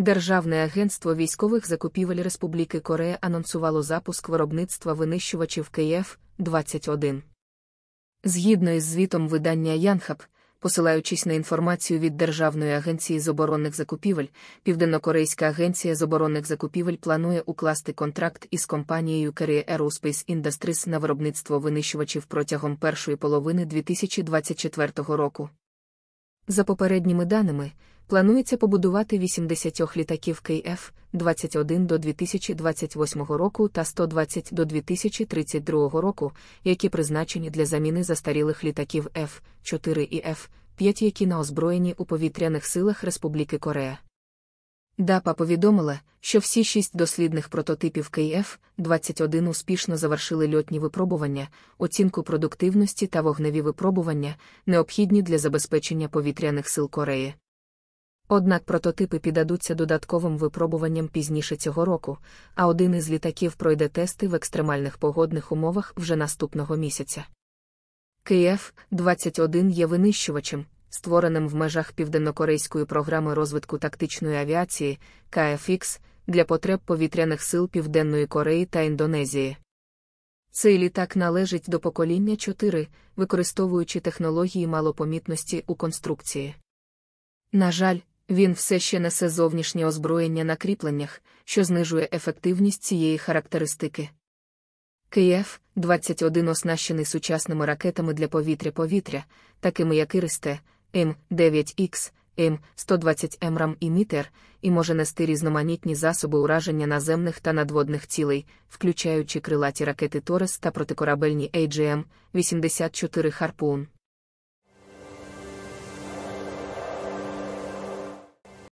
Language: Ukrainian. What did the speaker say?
Державне агентство військових закупівель Республіки Корея анонсувало запуск виробництва винищувачів кф 21 Згідно із звітом видання Янхаб, посилаючись на інформацію від Державної агенції з оборонних закупівель, Південнокорейська агенція з оборонних закупівель планує укласти контракт із компанією Korea Aerospace Industries на виробництво винищувачів протягом першої половини 2024 року. За попередніми даними, планується побудувати 80 літаків кф 21 до 2028 року та 120 до 2032 року, які призначені для заміни застарілих літаків F4 і F5, які на озброєні у повітряних силах Республіки Корея. ДАПА повідомила, що всі шість дослідних прототипів КФ-21 успішно завершили льотні випробування, оцінку продуктивності та вогневі випробування, необхідні для забезпечення повітряних сил Кореї. Однак прототипи піддадуться додатковим випробуванням пізніше цього року, а один із літаків пройде тести в екстремальних погодних умовах вже наступного місяця. кф 21 є винищувачем, створеним в межах південнокорейської програми розвитку тактичної авіації КФХ для потреб повітряних сил Південної Кореї та Індонезії. Цей літак належить до покоління 4, використовуючи технології малопомітності у конструкції. На жаль, він все ще несе зовнішнє озброєння на кріпленнях, що знижує ефективність цієї характеристики. Київ 21 оснащений сучасними ракетами для повітря-повітря, такими як Іристе, М9Х, М120М ем рам і мітер, і може нести різноманітні засоби ураження наземних та надводних цілей, включаючи крилаті ракети Торес та протикорабельні agm 84 ем» Харпун.